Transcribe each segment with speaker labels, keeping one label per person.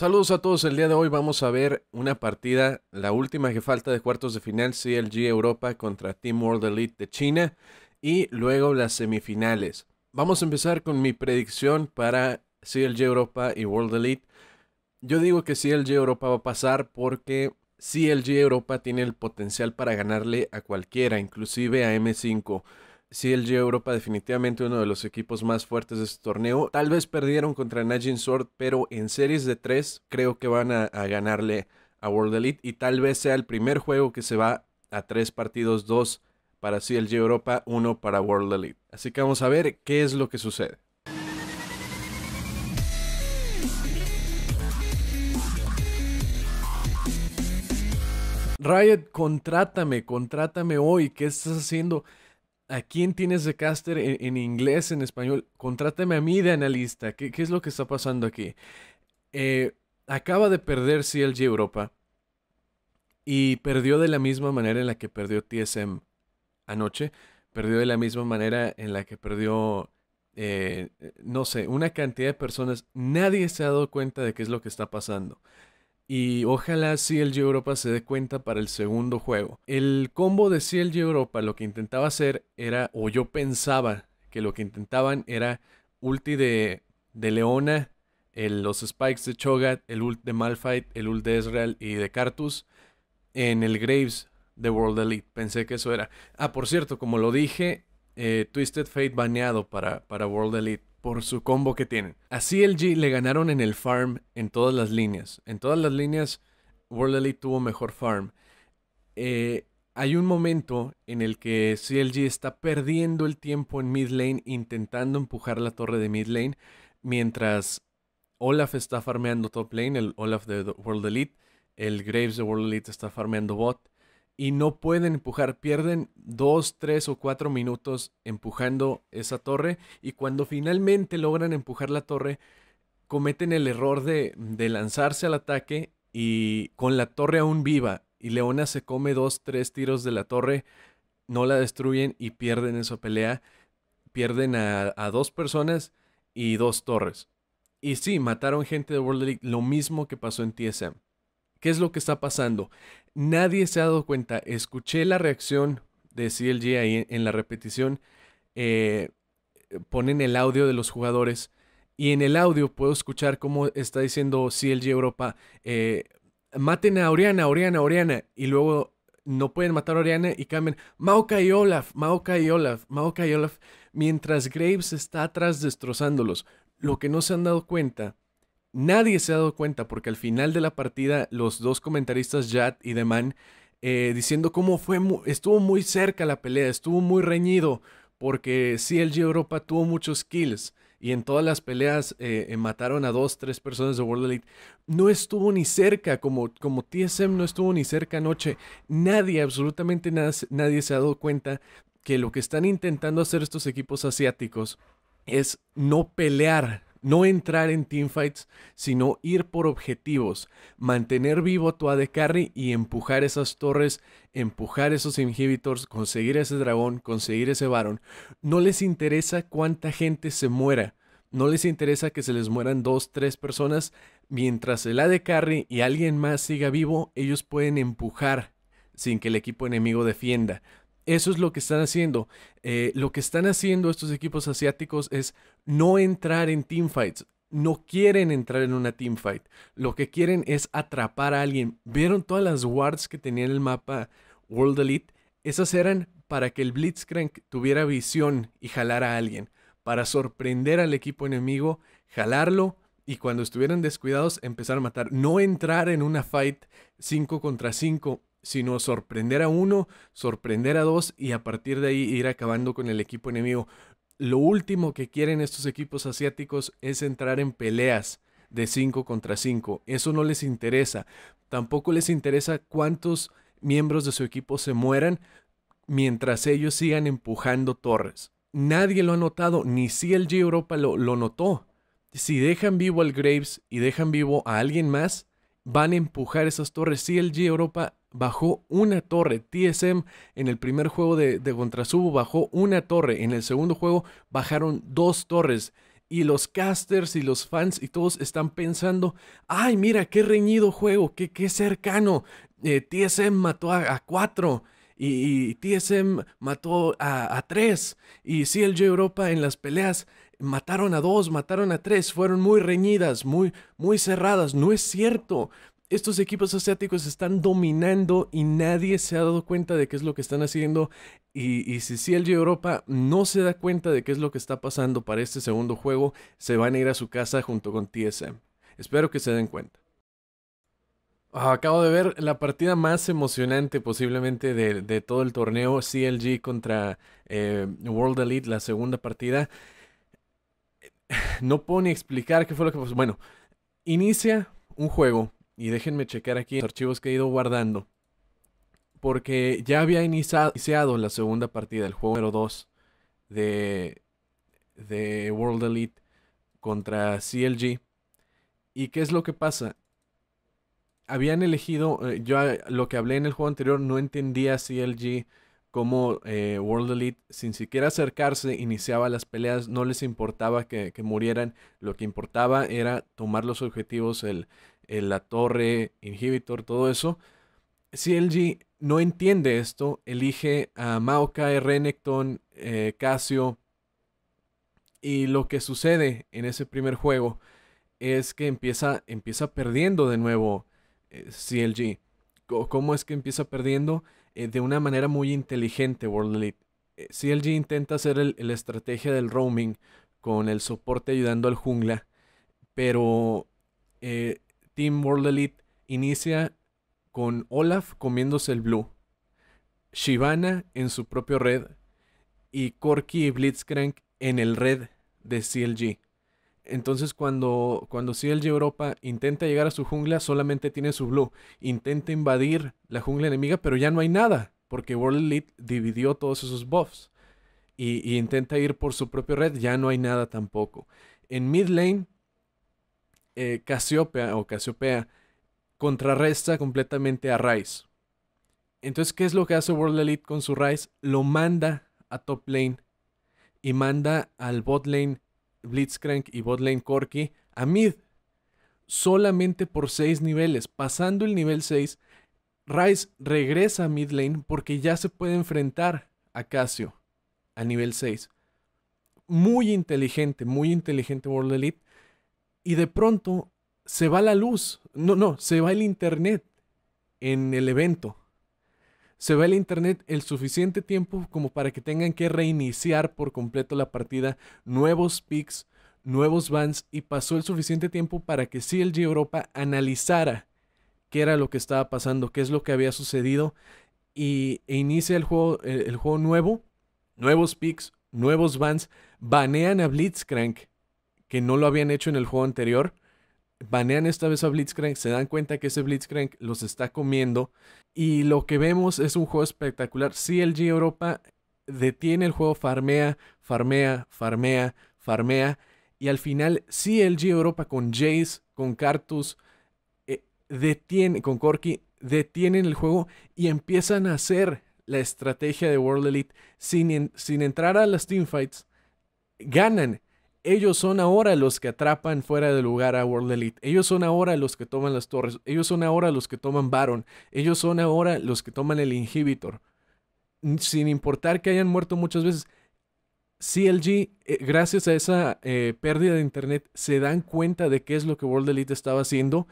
Speaker 1: Saludos a todos, el día de hoy vamos a ver una partida, la última que falta de cuartos de final, CLG Europa contra Team World Elite de China y luego las semifinales. Vamos a empezar con mi predicción para CLG Europa y World Elite. Yo digo que CLG Europa va a pasar porque CLG Europa tiene el potencial para ganarle a cualquiera, inclusive a M5. CLG Europa definitivamente uno de los equipos más fuertes de este torneo. Tal vez perdieron contra Najin Sword, pero en series de tres creo que van a, ganarle a World Elite y tal vez sea el primer juego que se va a tres partidos, dos para CLG Europa, uno para World Elite. Así que vamos a ver qué es lo que sucede. Riot, contrátame, contrátame hoy. ¿Qué estás haciendo? ¿A quién tienes de caster en, inglés, en español? Contrátame a mí de analista. ¿Qué, es lo que está pasando aquí? Eh, acaba de perder CLG Europa y perdió de la misma manera en la que perdió TSM anoche. Perdió de la misma manera en la que perdió, eh, no sé, una cantidad de personas. Nadie se ha dado cuenta de qué es lo que está pasando y ojalá CLG Europa se dé cuenta para el segundo juego. El combo de CLG Europa lo que intentaba hacer era, o yo pensaba que lo que intentaban era ulti de, Leona, los spikes de Chogat, el ult de Malphite, el ult de Ezreal y de Cartus en el Graves de World Elite. Pensé que eso era. Ah, por cierto, como lo dije, eh, Twisted Fate baneado para, para World Elite por su combo que tienen. A CLG le ganaron en el farm en todas las líneas. En todas las líneas, World Elite tuvo mejor farm. Eh, hay un momento en el que CLG está perdiendo el tiempo en mid lane, intentando empujar la torre de mid lane, mientras Olaf está farmeando top lane, el Olaf de World Elite, el Graves de World Elite está farmeando bot y no pueden empujar. Pierden dos, tres o cuatro minutos empujando esa torre y cuando finalmente logran empujar la torre, cometen el error de, de lanzarse al ataque y con la torre aún viva y Leona se come dos, tres tiros de la torre, no la destruyen y pierden esa pelea. Pierden a, a dos personas y dos torres. Y sí, mataron gente de World League, lo mismo que pasó en TSM. ¿Qué es lo que está pasando? Nadie se ha dado cuenta. Escuché la reacción de CLG ahí en la repetición. Eh, ponen el audio de los jugadores y en el audio puedo escuchar cómo está diciendo CLG Europa, eh, maten a Oriana, Oriana, Oriana, y luego no pueden matar a Oriana y cambian Maoka y Olaf, Maoka y Olaf, Maoka y Olaf, mientras Graves está atrás destrozándolos. Lo que no se han dado cuenta nadie se ha dado cuenta porque al final de la partida los dos comentaristas, Jad y Deman, eh, diciendo cómo fue, estuvo muy cerca la pelea, estuvo muy reñido porque CLG Europa tuvo muchos kills y en todas las peleas eh, eh, mataron a dos, tres personas de World Elite. No estuvo ni cerca, como, como TSM no estuvo ni cerca anoche. Nadie, absolutamente nada, nadie se ha dado cuenta que lo que están intentando hacer estos equipos asiáticos es no pelear no entrar en teamfights, sino ir por objetivos, mantener vivo tu AD carry y empujar esas torres, empujar esos inhibitors, conseguir ese dragón, conseguir ese varón. No les interesa cuánta gente se muera. No les interesa que se les mueran dos, tres personas. Mientras el AD carry y alguien más siga vivo, ellos pueden empujar sin que el equipo enemigo defienda. Eso es lo que están haciendo. Eh, lo que están haciendo estos equipos asiáticos es no entrar en teamfights. No quieren entrar en una teamfight. Lo que quieren es atrapar a alguien. ¿Vieron todas las wards que tenía en el mapa World Elite? Esas eran para que el Blitzcrank tuviera visión y jalara a alguien. Para sorprender al equipo enemigo, jalarlo y cuando estuvieran descuidados empezar a matar. No entrar en una fight 5 contra 5 sino sorprender a uno, sorprender a dos y a partir de ahí ir acabando con el equipo enemigo. Lo último que quieren estos equipos asiáticos es entrar en peleas de 5 contra 5. Eso no les interesa. Tampoco les interesa cuántos miembros de su equipo se mueran mientras ellos sigan empujando torres. Nadie lo ha notado, ni si el G Europa lo, lo notó. Si dejan vivo al Graves y dejan vivo a alguien más, van a empujar esas torres. CLG Europa bajó una torre. TSM en el primer juego de, de contra bajó una torre. En el segundo juego bajaron dos torres. Y los casters y los fans y todos están pensando, ay mira, qué reñido juego, qué, qué cercano. Eh, TSM mató a, cuatro y, TSM mató a, a tres. Y CLG Europa en las peleas mataron a dos, mataron a tres, fueron muy reñidas, muy, muy cerradas. No es cierto. Estos equipos asiáticos están dominando y nadie se ha dado cuenta de qué es lo que están haciendo. Y, y si CLG Europa no se da cuenta de qué es lo que está pasando para este segundo juego, se van a ir a su casa junto con TSM. Espero que se den cuenta. Ah, acabo de ver la partida más emocionante posiblemente de, todo el torneo, CLG contra eh, World Elite, la segunda partida. no puedo ni explicar qué fue lo que pasó. Bueno, inicia un juego y déjenme checar aquí los archivos que he ido guardando. Porque ya había iniciado la segunda partida, el juego número 2 de, de World Elite contra CLG. ¿Y qué es lo que pasa? Habían elegido, eh, yo lo que hablé en el juego anterior, no entendía CLG como eh, World Elite, sin siquiera acercarse, iniciaba las peleas, no les importaba que, murieran, lo que importaba era tomar los objetivos, el, la torre, inhibitor, todo eso. CLG no entiende esto, elige a Maokai, Renekton, eh, Casio, y lo que sucede en ese primer juego es que empieza, empieza perdiendo de nuevo eh, CLG. ¿Cómo es que empieza perdiendo? Eh, de una manera muy inteligente World Elite. Eh, CLG intenta hacer la estrategia del roaming con el soporte ayudando al jungla, pero eh, Team World Elite inicia con Olaf comiéndose el blue, Shivana en su propio red y Corky y Blitzcrank en el red de CLG. Entonces cuando, cuando CLG Europa intenta llegar a su jungla, solamente tiene su blue. Intenta invadir la jungla enemiga, pero ya no hay nada, porque World Elite dividió todos esos buffs. Y, intenta ir por su propia red, ya no hay nada tampoco. En mid lane, eh, o Casiopea contrarresta completamente a Rice. Entonces, ¿qué es lo que hace World Elite con su Rice? Lo manda a top lane y manda al bot lane Blitzcrank y Botlane Corky a mid. Solamente por 6 niveles. Pasando el nivel 6, Rice regresa a mid lane porque ya se puede enfrentar a Casio a nivel 6. Muy inteligente, muy inteligente World Elite. Y de pronto se va la luz. No, no, se va el internet en el evento se ve el internet el suficiente tiempo como para que tengan que reiniciar por completo la partida, nuevos picks, nuevos bans y pasó el suficiente tiempo para que CLG Europa analizara qué era lo que estaba pasando, qué es lo que había sucedido y, e inicia el juego, el juego nuevo, nuevos picks, nuevos bans, banean a Blitzcrank, que no lo habían hecho en el juego anterior, banean esta vez a Blitzcrank, se dan cuenta que ese Blitzcrank los está comiendo y lo que vemos es un juego espectacular. CLG Europa detiene el juego, farmea, farmea, farmea, farmea. Y al final CLG Europa con Jace, con Cartus, eh, con Corky, detienen el juego y empiezan a hacer la estrategia de World Elite sin, sin entrar a las teamfights. Ganan ellos son ahora los que atrapan fuera de lugar a World Elite. Ellos son ahora los que toman las torres. Ellos son ahora los que toman Baron. Ellos son ahora los que toman el Inhibitor. Sin importar que hayan muerto muchas veces. CLG, eh, gracias a esa eh, pérdida de internet, se dan cuenta de qué es lo que World Elite estaba haciendo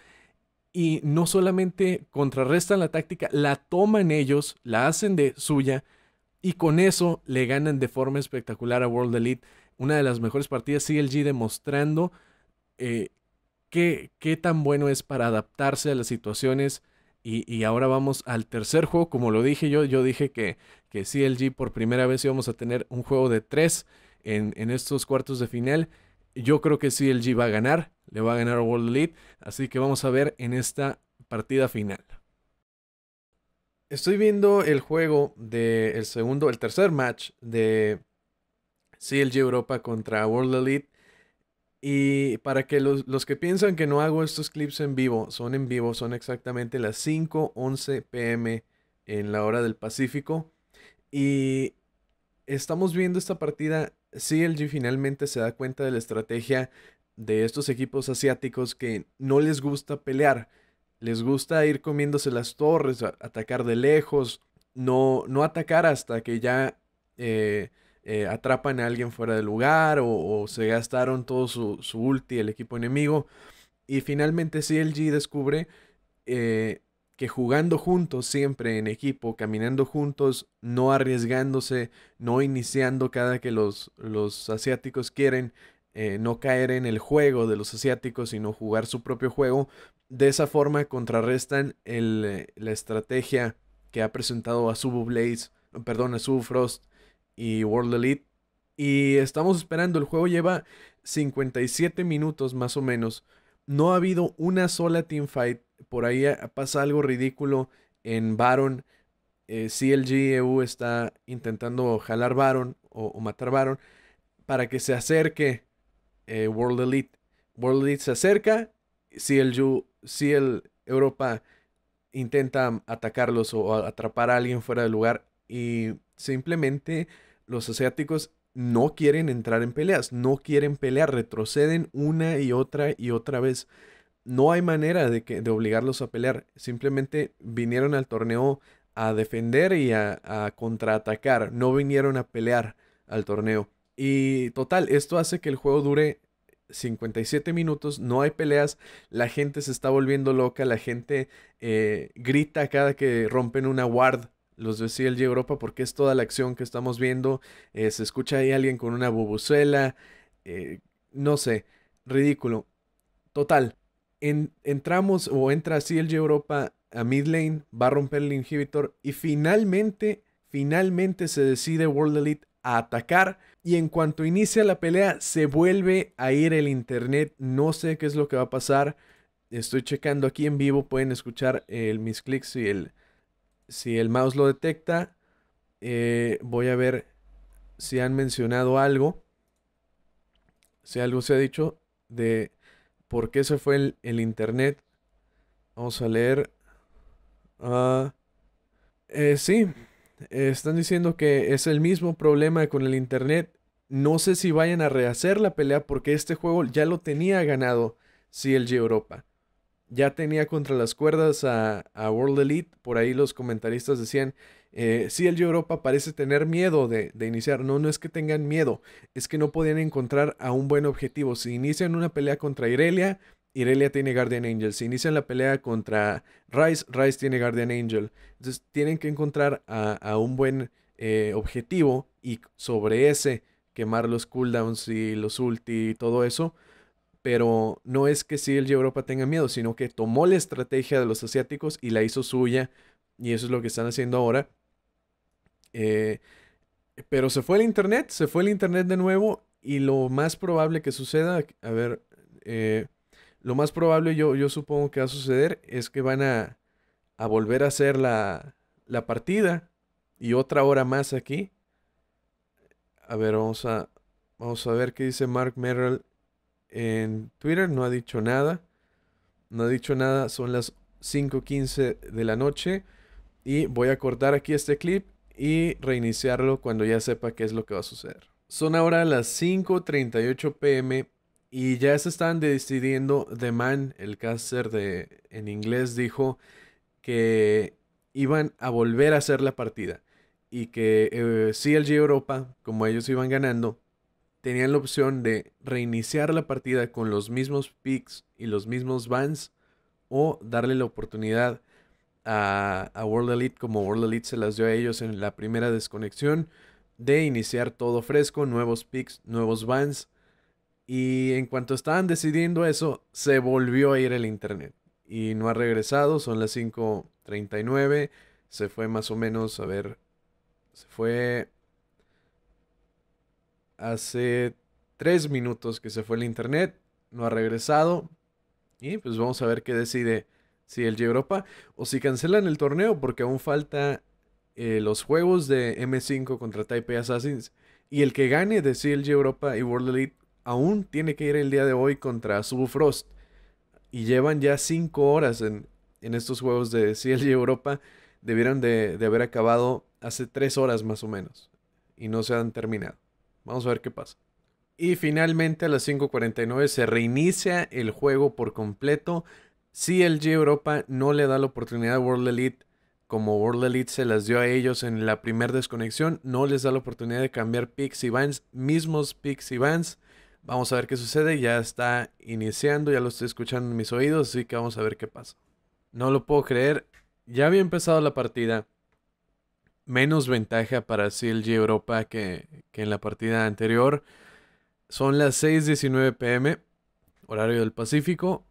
Speaker 1: y no solamente contrarrestan la táctica, la toman ellos, la hacen de suya y con eso le ganan de forma espectacular a World Elite una de las mejores partidas. CLG demostrando eh, qué, qué, tan bueno es para adaptarse a las situaciones. Y, ahora vamos al tercer juego. Como lo dije yo, yo dije que, que CLG por primera vez íbamos a tener un juego de tres en, estos cuartos de final. Yo creo que CLG va a ganar, le va a ganar a World Elite. Así que vamos a ver en esta partida final. Estoy viendo el juego del segundo, el tercer match de CLG Europa contra World Elite. Y para que los, que piensan que no hago estos clips en vivo, son en vivo, son exactamente las 5.11 pm en la hora del Pacífico. Y estamos viendo esta partida. CLG finalmente se da cuenta de la estrategia de estos equipos asiáticos que no les gusta pelear. Les gusta ir comiéndose las torres, atacar de lejos, no, no atacar hasta que ya eh, eh, atrapan a alguien fuera del lugar o, se gastaron todo su, su, ulti, el equipo enemigo. Y finalmente CLG descubre eh, que jugando juntos, siempre en equipo, caminando juntos, no arriesgándose, no iniciando cada que los, los asiáticos quieren, eh, no caer en el juego de los asiáticos, sino jugar su propio juego. De esa forma contrarrestan el, la estrategia que ha presentado a Subu Blaze, perdón, a Frost y World Elite. Y estamos esperando, el juego lleva 57 minutos más o menos. No ha habido una sola teamfight. Por ahí eh, pasa algo ridículo en Baron. Si el EU está intentando jalar Baron o, matar Baron para que se acerque eh, World Elite. World Elite se acerca, si el Europa intenta atacarlos o atrapar a alguien fuera del lugar y simplemente los asiáticos no quieren entrar en peleas, no quieren pelear, retroceden una y otra y otra vez. No hay manera de, que, de obligarlos a pelear, simplemente vinieron al torneo a defender y a, contraatacar, no vinieron a pelear al torneo. Y total, esto hace que el juego dure 57 minutos, no hay peleas, la gente se está volviendo loca, la gente eh, grita cada que rompen una ward los de CLG Europa porque es toda la acción que estamos viendo. Eh, se escucha ahí alguien con una Bubuzuela eh, no sé, ridículo. Total, entramos o entra CLG Europa a mid lane, va a romper el inhibitor y finalmente, finalmente se decide World Elite a atacar y en cuanto inicia la pelea se vuelve a ir el internet. No sé qué es lo que va a pasar. Estoy checando aquí en vivo, pueden escuchar eh, el, mis clics y el, si el mouse lo detecta, eh, voy a ver si han mencionado algo, si algo se ha dicho de por qué se fue el, internet. Vamos a leer. Ah, eh, sí, están diciendo que es el mismo problema con el internet. No sé si vayan a rehacer la pelea porque este juego ya lo tenía ganado si Europa ya tenía contra las cuerdas a, World Elite. Por ahí los comentaristas decían, eh, sí, el Europa parece tener miedo de, iniciar. No, no es que tengan miedo, es que no podían encontrar a un buen objetivo. Si inician una pelea contra Irelia, Irelia tiene Guardian Angel. Si inician la pelea contra Rice, Rice tiene Guardian Angel. Entonces tienen que encontrar a, un buen eh, objetivo y sobre ese quemar los cooldowns y los ulti y todo eso pero no es que si el Europa tenga miedo, sino que tomó la estrategia de los asiáticos y la hizo suya, y eso es lo que están haciendo ahora. Eh, pero se fue el Internet, se fue el Internet de nuevo, y lo más probable que suceda, a ver, eh, lo más probable yo, yo supongo que va a suceder es que van a, a volver a hacer la, la partida y otra hora más aquí. A ver, vamos a, vamos a ver qué dice Mark Merrill en Twitter, no ha dicho nada. No ha dicho nada, son las 5.15 de la noche. Y voy a cortar aquí este clip y reiniciarlo cuando ya sepa qué es lo que va a suceder. Son ahora las 5.38 pm y ya se están decidiendo. The Man, el caster de, en inglés, dijo que iban a volver a hacer la partida y que eh, el CLG Europa, como ellos iban ganando, tenían la opción de reiniciar la partida con los mismos picks y los mismos bans o darle la oportunidad a, World Elite como World Elite se las dio a ellos en la primera desconexión de iniciar todo fresco, nuevos picks, nuevos bans y en cuanto estaban decidiendo eso se volvió a ir el internet y no ha regresado, son las 5.39, se fue más o menos, a ver, se fue hace tres minutos que se fue el internet, no ha regresado. Y pues vamos a ver qué decide si el Europa o si cancelan el torneo porque aún falta eh, los juegos de M5 contra Taipei Assassins. Y el que gane de CLG Europa y World Elite aún tiene que ir el día de hoy contra Subfrost. Frost. Y llevan ya 5 horas en, estos juegos de CLG Europa. Debieron de, de haber acabado hace 3 horas más o menos. Y no se han terminado. Vamos a ver qué pasa. Y finalmente a las 5.49 se reinicia el juego por completo. Si g Europa no le da la oportunidad a World Elite como World Elite se las dio a ellos en la primera desconexión. No les da la oportunidad de cambiar picks y bans, mismos picks y bans. Vamos a ver qué sucede. Ya está iniciando, ya lo estoy escuchando en mis oídos, así que vamos a ver qué pasa. No lo puedo creer. Ya había empezado la partida menos ventaja para CLG Europa que, en la partida anterior. Son las 6.19 pm, horario del Pacífico.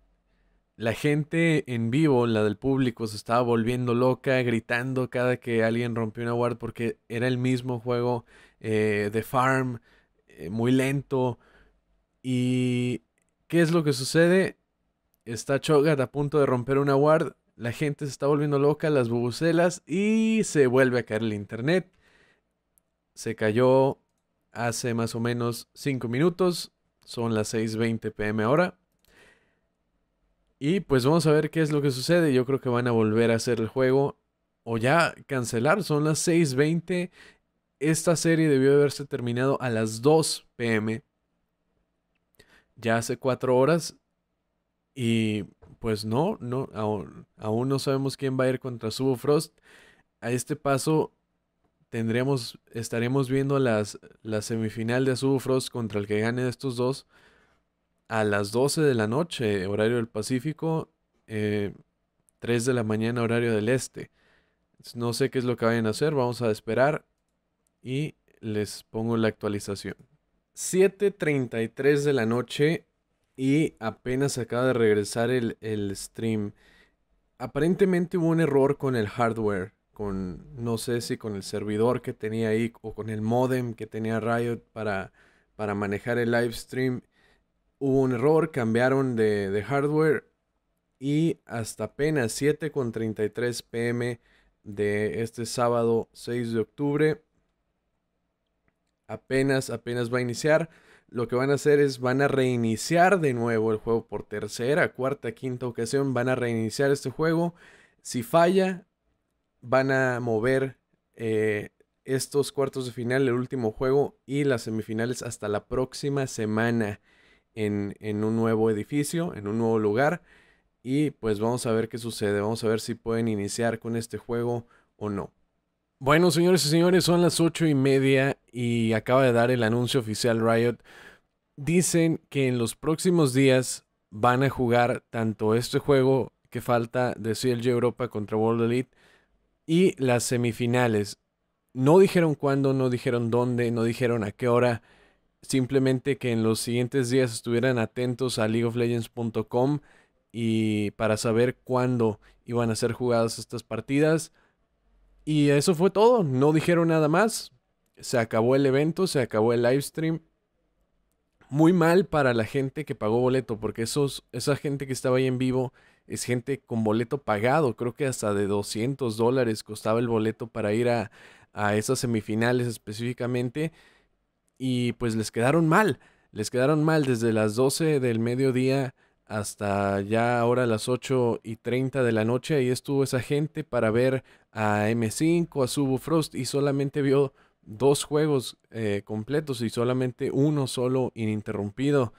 Speaker 1: La gente en vivo, la del público, se estaba volviendo loca, gritando cada que alguien rompió una ward porque era el mismo juego eh, de farm, eh, muy lento. ¿Y qué es lo que sucede? Está Chogat a punto de romper una ward, la gente se está volviendo loca, las bubucelas y se vuelve a caer el internet. Se cayó hace más o menos 5 minutos. Son las 6.20 pm ahora. Y pues vamos a ver qué es lo que sucede. Yo creo que van a volver a hacer el juego o ya cancelar. Son las 6.20. Esta serie debió haberse terminado a las 2 pm. Ya hace 4 horas. Y pues no, no aún, no sabemos quién va a ir contra Subo A este paso tendremos, estaremos viendo las, la semifinal de Subo contra el que gane estos dos a las 12 de la noche, horario del Pacífico, 3 eh, de la mañana, horario del Este. No sé qué es lo que vayan a hacer, vamos a esperar y les pongo la actualización. 7.33 de la noche, y apenas acaba de regresar el, stream. Aparentemente hubo un error con el hardware, con no sé si con el servidor que tenía ahí o con el modem que tenía Riot para, para manejar el live stream. Hubo un error, cambiaron de, de hardware y hasta apenas 7.33 pm de este sábado 6 de octubre apenas, apenas va a iniciar lo que van a hacer es van a reiniciar de nuevo el juego por tercera, cuarta, quinta ocasión, van a reiniciar este juego. Si falla, van a mover eh, estos cuartos de final, el último juego y las semifinales hasta la próxima semana en, en un nuevo edificio, en un nuevo lugar. Y pues vamos a ver qué sucede, vamos a ver si pueden iniciar con este juego o no. Bueno, señores y señores, son las ocho y media y acaba de dar el anuncio oficial Riot. Dicen que en los próximos días van a jugar tanto este juego que falta de CLG Europa contra World Elite y las semifinales. No dijeron cuándo, no dijeron dónde, no dijeron a qué hora. Simplemente que en los siguientes días estuvieran atentos a leagueoflegends.com y para saber cuándo iban a ser jugadas estas partidas. Y eso fue todo, no dijeron nada más. Se acabó el evento, se acabó el live stream. Muy mal para la gente que pagó boleto, porque esa gente que estaba ahí en vivo es gente con boleto pagado. Creo que hasta de 200 dólares costaba el boleto para ir a, a esas semifinales específicamente. Y pues les quedaron mal, les quedaron mal desde las 12 del mediodía hasta ya ahora las 8 y 30 de la noche. Ahí estuvo esa gente para ver a M5, a Subo Frost y solamente vio dos juegos eh, completos y solamente uno solo ininterrumpido.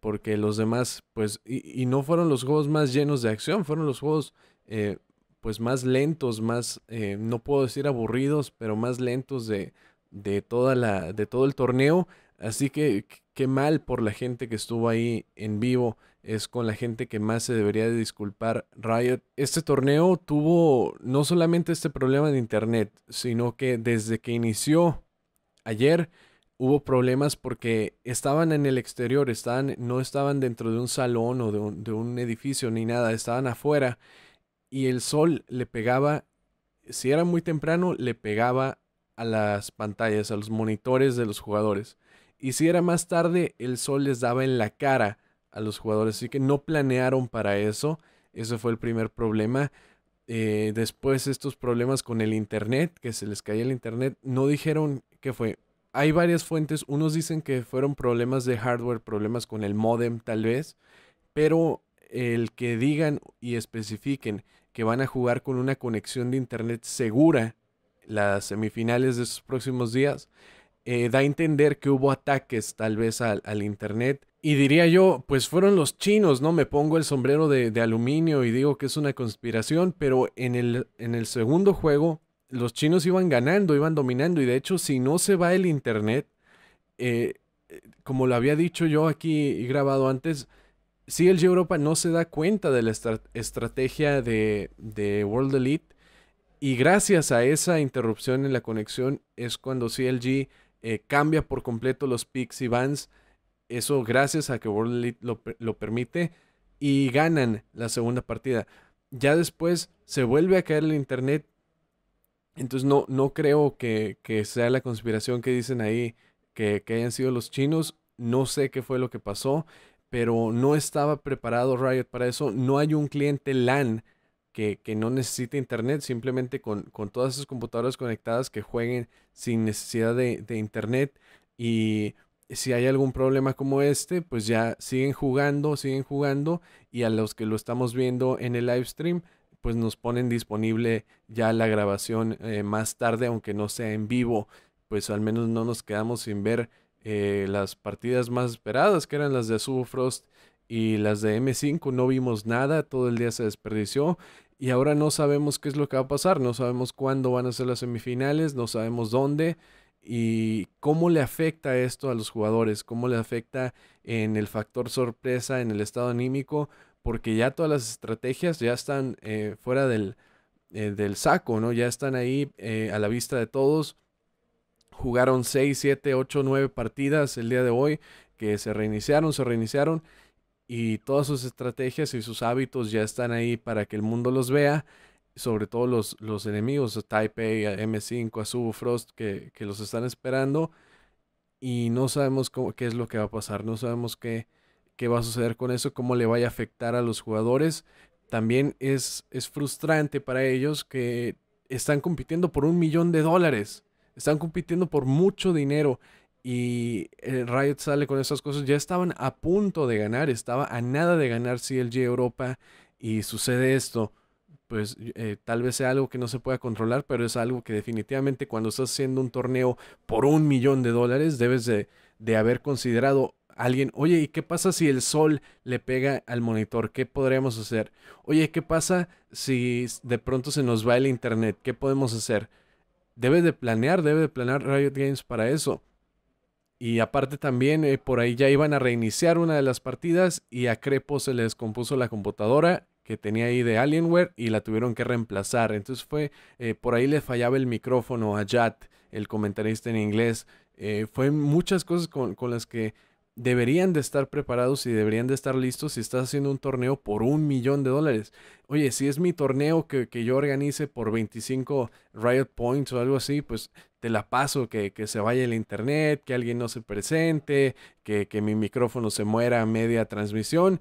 Speaker 1: Porque los demás, pues, y, no fueron los juegos más llenos de acción, fueron los juegos, eh, pues, más lentos, más, eh, no puedo decir aburridos, pero más lentos de, de, toda la, de todo el torneo. Así que qué mal por la gente que estuvo ahí en vivo es con la gente que más se debería de disculpar Riot. Este torneo tuvo no solamente este problema de internet, sino que desde que inició ayer hubo problemas porque estaban en el exterior, estaban, no estaban dentro de un salón o de un edificio ni nada, estaban afuera y el sol le pegaba, si era muy temprano, le pegaba a las pantallas, a los monitores de los jugadores. Y si era más tarde, el sol les daba en la cara a los jugadores. Así que no planearon para eso. Ese fue el primer problema. Eh, después estos problemas con el internet, que se les caía el internet, no dijeron que fue. Hay varias fuentes, unos dicen que fueron problemas de hardware, problemas con el modem tal vez, pero el que digan y especifiquen que van a jugar con una conexión de internet segura las semifinales de sus próximos días, eh, da a entender que hubo ataques tal vez al, Internet. Y diría yo, pues fueron los chinos, ¿no? Me pongo el sombrero de, aluminio y digo que es una conspiración, pero en el, en el segundo juego los chinos iban ganando, iban dominando. Y de hecho, si no se va el Internet, eh, como lo había dicho yo aquí y grabado antes, CLG Europa no se da cuenta de la estrategia de, de, World Elite. Y gracias a esa interrupción en la conexión es cuando CLG eh, cambia por completo los picks y bans. Eso gracias a que World Elite lo, lo permite. Y ganan la segunda partida. Ya después se vuelve a caer el internet. Entonces no, no creo que, sea la conspiración que dicen ahí que, que hayan sido los chinos. No sé qué fue lo que pasó, pero no estaba preparado Riot para eso. No hay un cliente LAN que, no necesita internet, simplemente con, todas sus computadoras conectadas que jueguen sin necesidad de, internet y si hay algún problema como este, pues ya siguen jugando, siguen jugando y a los que lo estamos viendo en el live stream, pues nos ponen disponible ya la grabación eh, más tarde, aunque no sea en vivo, pues al menos no nos quedamos sin ver eh, las partidas más esperadas, que eran las de Subfrost y las de M5, no vimos nada, todo el día se desperdició y ahora no sabemos qué es lo que va a pasar, no sabemos cuándo van a ser las semifinales, no sabemos dónde y cómo le afecta esto a los jugadores, cómo le afecta en el factor sorpresa, en el estado anímico, porque ya todas las estrategias ya están eh, fuera del, eh, del, saco, ¿no? Ya están ahí eh, a la vista de todos. Jugaron 6, 7, 8, 9 partidas el día de hoy, que se reiniciaron, se reiniciaron y todas sus estrategias y sus hábitos ya están ahí para que el mundo los vea, sobre todo los, los enemigos, Taipei, M5, Azubo, Frost, que, los están esperando y no sabemos qué es lo que va a pasar, no sabemos qué, qué va a suceder con eso, cómo le vaya a afectar a los jugadores. También es, es frustrante para ellos que están compitiendo por un millón de dólares, están compitiendo por mucho dinero y eh, Riot sale con esas cosas. Ya estaban a punto de ganar, estaba a nada de ganar CLG Europa y sucede esto. Pues eh, tal vez sea algo que no se pueda controlar, pero es algo que definitivamente cuando estás haciendo un torneo por un millón de dólares debes de, haber considerado a alguien, oye, ¿y qué pasa si el sol le pega al monitor? ¿Qué podríamos hacer? Oye, ¿qué pasa si de pronto se nos va el internet? ¿Qué podemos hacer? Debes de planear, debe de planear Riot Games para eso y aparte también eh, por ahí ya iban a reiniciar una de las partidas y a Crepo se les compuso la computadora que tenía ahí de Alienware y la tuvieron que reemplazar. Entonces fue, eh, por ahí le fallaba el micrófono a Jat, el comentarista en inglés. Eh, fue muchas cosas con, con las que deberían de estar preparados y deberían de estar listos si estás haciendo un torneo por un millón de dólares. Oye, si es mi torneo que, yo organice por 25 Riot Points o algo así, pues te la paso, que, se vaya el internet, que alguien no se presente, que, que mi micrófono se muera a media transmisión.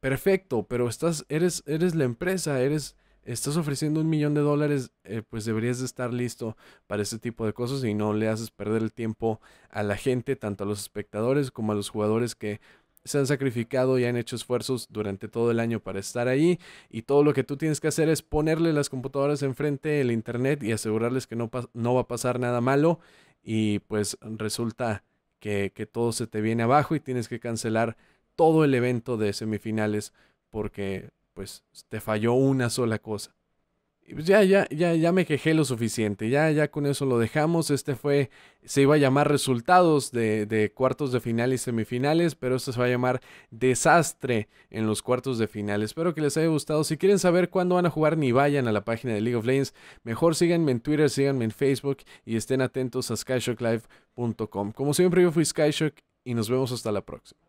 Speaker 1: Perfecto, pero estás, eres, eres la empresa, eres estás ofreciendo un millón de dólares, eh, pues deberías de estar listo para este tipo de cosas y no le haces perder el tiempo a la gente, tanto a los espectadores como a los jugadores que se han sacrificado y han hecho esfuerzos durante todo el año para estar ahí y todo lo que tú tienes que hacer es ponerle las computadoras enfrente, el internet y asegurarles que no, no va a pasar nada malo y pues resulta que, que todo se te viene abajo y tienes que cancelar todo el evento de semifinales porque pues te falló una sola cosa. Y pues ya, ya, ya, ya me quejé lo suficiente. Ya, ya con eso lo dejamos. Este fue, se iba a llamar resultados de, de cuartos de final y semifinales, pero esto se va a llamar desastre en los cuartos de final. Espero que les haya gustado. Si quieren saber cuándo van a jugar, ni vayan a la página de League of Legends. Mejor síganme en Twitter, síganme en Facebook y estén atentos a skyshocklive.com. Como siempre, yo fui Skyshock y nos vemos hasta la próxima.